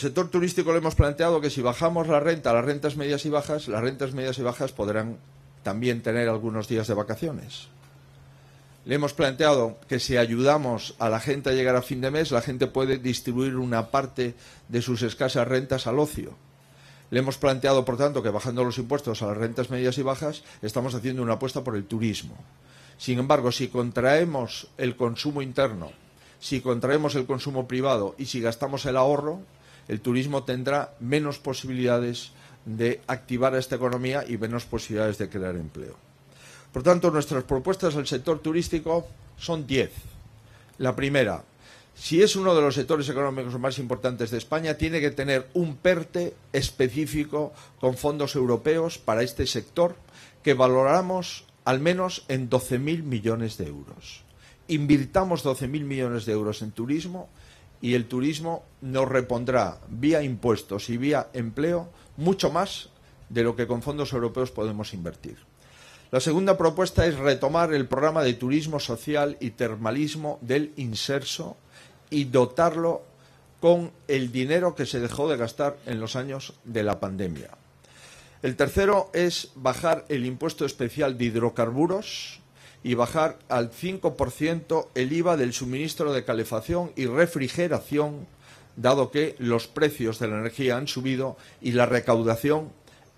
sector turístico le hemos planteado que si bajamos la renta, las rentas medias y bajas, las rentas medias y bajas podrán también tener algunos días de vacaciones. Le hemos planteado que si ayudamos a la gente a llegar a fin de mes, la gente puede distribuir una parte de sus escasas rentas al ocio. Le hemos planteado, por tanto, que bajando los impuestos a las rentas medias y bajas, estamos haciendo una apuesta por el turismo. Sin embargo, si contraemos el consumo interno, si contraemos el consumo privado y si gastamos el ahorro, el turismo tendrá menos posibilidades de activar esta economía y menos posibilidades de crear empleo. Por tanto, nuestras propuestas al sector turístico son 10. La primera, si es uno de los sectores económicos más importantes de España, tiene que tener un PERTE específico con fondos europeos para este sector que valoramos al menos en 12.000 millones de euros. Invirtamos 12.000 millones de euros en turismo y el turismo nos repondrá vía impuestos y vía empleo mucho más de lo que con fondos europeos podemos invertir. La segunda propuesta es retomar el programa de turismo social y termalismo del inserso y dotarlo con el dinero que se dejó de gastar en los años de la pandemia. El tercero es bajar el impuesto especial de hidrocarburos y bajar al 5% el IVA del suministro de calefacción y refrigeración, dado que los precios de la energía han subido y la recaudación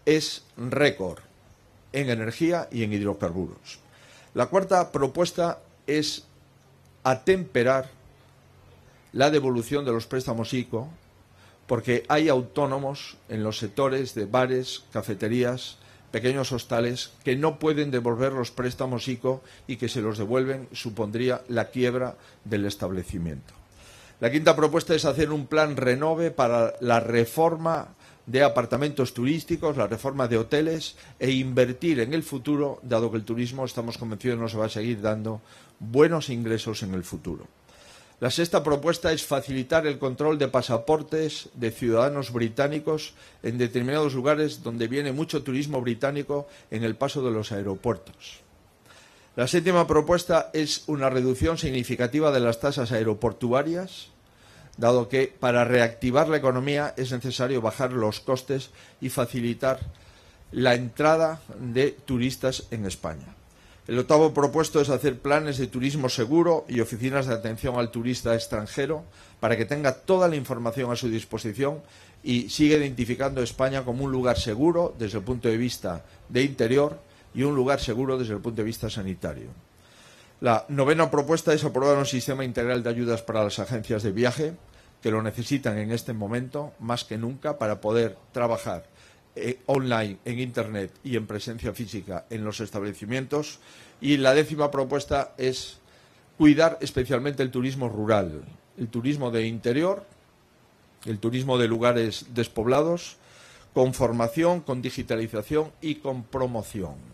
es récord en energía y en hidrocarburos. La cuarta propuesta es atemperar la devolución de los préstamos ICO, porque hay autónomos en los sectores de bares, cafeterías, pequeños hostales que no pueden devolver los préstamos ICO y que se los devuelven supondría la quiebra del establecimiento. La quinta propuesta es hacer un plan renove para la reforma de apartamentos turísticos, la reforma de hoteles e invertir en el futuro, dado que el turismo estamos convencidos nos va a seguir dando buenos ingresos en el futuro. La sexta propuesta es facilitar el control de pasaportes de ciudadanos británicos en determinados lugares donde viene mucho turismo británico en el paso de los aeropuertos. La séptima propuesta es una reducción significativa de las tasas aeroportuarias, dado que para reactivar la economía es necesario bajar los costes y facilitar la entrada de turistas en España. El octavo propuesto es hacer planes de turismo seguro y oficinas de atención al turista extranjero para que tenga toda la información a su disposición y siga identificando a España como un lugar seguro desde el punto de vista de interior y un lugar seguro desde el punto de vista sanitario. La novena propuesta es aprobar un sistema integral de ayudas para las agencias de viaje que lo necesitan en este momento más que nunca para poder trabajar eh, online, en Internet y en presencia física en los establecimientos. Y la décima propuesta es cuidar especialmente el turismo rural, el turismo de interior, el turismo de lugares despoblados, con formación, con digitalización y con promoción.